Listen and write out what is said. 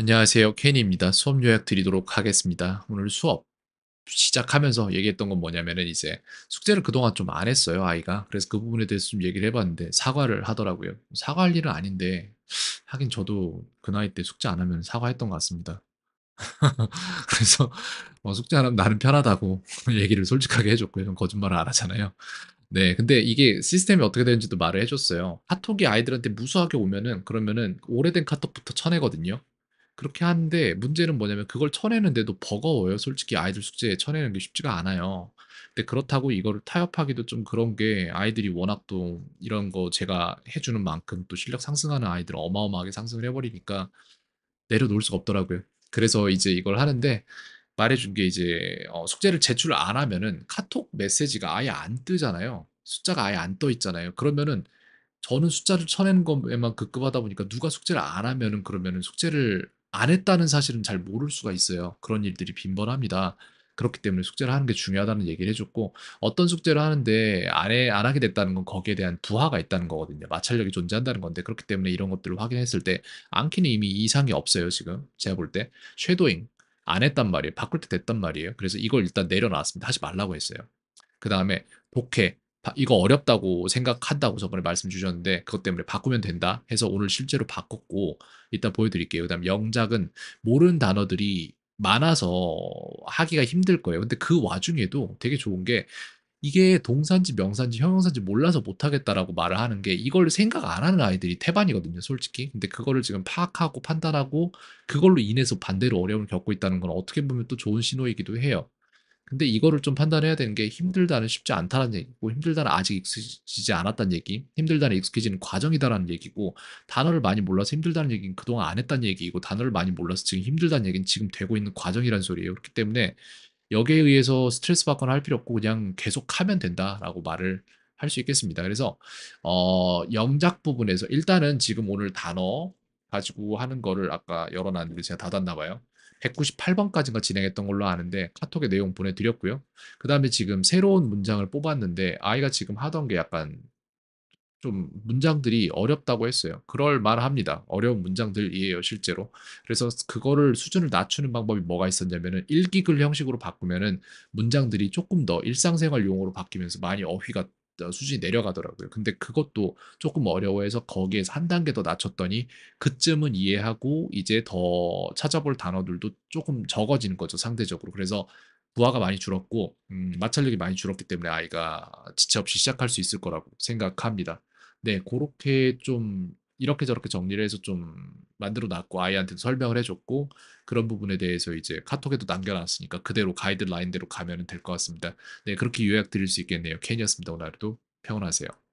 안녕하세요. 케니입니다. 수업 요약 드리도록 하겠습니다. 오늘 수업 시작하면서 얘기했던 건 뭐냐면은 이제 숙제를 그동안 좀 안 했어요, 아이가. 그래서 그 부분에 대해서 좀 얘기를 해봤는데 사과를 하더라고요. 사과할 일은 아닌데 하긴 저도 그 나이 때 숙제 안 하면 사과했던 것 같습니다. 그래서 어, 숙제 안 하면 나는 편하다고 얘기를 솔직하게 해줬고요. 전 거짓말을 안 하잖아요. 네, 근데 이게 시스템이 어떻게 되는지도 말을 해줬어요. 카톡이 아이들한테 무수하게 오면은 그러면은 오래된 카톡부터 쳐내거든요. 그렇게 하는데 문제는 뭐냐면 그걸 쳐내는데도 버거워요. 솔직히 아이들 숙제에 쳐내는 게 쉽지가 않아요. 근데 그렇다고 이거를 타협하기도 좀 그런 게 아이들이 워낙 또 이런 거 제가 해주는 만큼 또 실력 상승하는 아이들 어마어마하게 상승을 해버리니까 내려놓을 수가 없더라고요. 그래서 이제 이걸 하는데 말해준 게 이제 어, 숙제를 제출을 안 하면은 카톡 메시지가 아예 안 뜨잖아요. 숫자가 아예 안 떠 있잖아요. 그러면은 저는 숫자를 쳐내는 것에만 급급하다 보니까 누가 숙제를 안 하면은 그러면은 숙제를 안 했다는 사실은 잘 모를 수가 있어요. 그런 일들이 빈번합니다. 그렇기 때문에 숙제를 하는 게 중요하다는 얘기를 해줬고 어떤 숙제를 하는데 안, 해, 안 하게 됐다는 건 거기에 대한 부하가 있다는 거거든요. 마찰력이 존재한다는 건데 그렇기 때문에 이런 것들을 확인했을 때앙키는 이미 이상이 없어요. 지금 제가 볼때 쉐도잉 안 했단 말이에요. 바꿀 때 됐단 말이에요. 그래서 이걸 일단 내려놨습니다. 하지 말라고 했어요. 그 다음에 독해 이거 어렵다고 생각한다고 저번에 말씀 주셨는데 그것 때문에 바꾸면 된다 해서 오늘 실제로 바꿨고 일단 보여드릴게요. 그다음 영작은 모르는 단어들이 많아서 하기가 힘들 거예요. 근데 그 와중에도 되게 좋은 게 이게 동사인지 명사인지 형용사인지 몰라서 못하겠다라고 말을 하는 게 이걸 생각 안 하는 아이들이 태반이거든요, 솔직히. 근데 그거를 지금 파악하고 판단하고 그걸로 인해서 반대로 어려움을 겪고 있다는 건 어떻게 보면 또 좋은 신호이기도 해요. 근데 이거를 좀 판단해야 되는 게 힘들다는 쉽지 않다는 얘기고 힘들다는 아직 익숙해지지 않았다는 얘기 힘들다는 익숙해지는 과정이다라는 얘기고 단어를 많이 몰라서 힘들다는 얘기는 그동안 안 했다는 얘기이고 단어를 많이 몰라서 지금 힘들다는 얘기는 지금 되고 있는 과정이라는 소리예요 그렇기 때문에 여기에 의해서 스트레스 받거나 할 필요 없고 그냥 계속 하면 된다라고 말을 할 수 있겠습니다 그래서 어 영작 부분에서 일단은 지금 오늘 단어 가지고 하는 거를 아까 열어놨는데 제가 닫았나 봐요 1 9 8번까지가 진행했던 걸로 아는데 카톡에 내용 보내드렸고요. 그 다음에 지금 새로운 문장을 뽑았는데 아이가 지금 하던 게 약간 좀 문장들이 어렵다고 했어요. 그럴 만합니다. 어려운 문장들이에요, 실제로. 그래서 그거를 수준을 낮추는 방법이 뭐가 있었냐면은 일기글 형식으로 바꾸면은 문장들이 조금 더 일상생활 용으로 바뀌면서 많이 어휘가 어, 수준이 내려가더라고요. 근데 그것도 조금 어려워해서 거기에서 한 단계 더 낮췄더니 그쯤은 이해하고 이제 더 찾아볼 단어들도 조금 적어지는 거죠 상대적으로. 그래서 부하가 많이 줄었고 음, 마찰력이 많이 줄었기 때문에 아이가 지체 없이 시작할 수 있을 거라고 생각합니다. 네, 그렇게 좀 이렇게 저렇게 정리를 해서 좀 만들어 놨고 아이한테 설명을 해줬고 그런 부분에 대해서 이제 카톡에도 남겨놨으니까 그대로 가이드라인대로 가면 될것 같습니다. 네 그렇게 요약드릴 수 있겠네요. 케이었습니다 오늘도 평온하세요.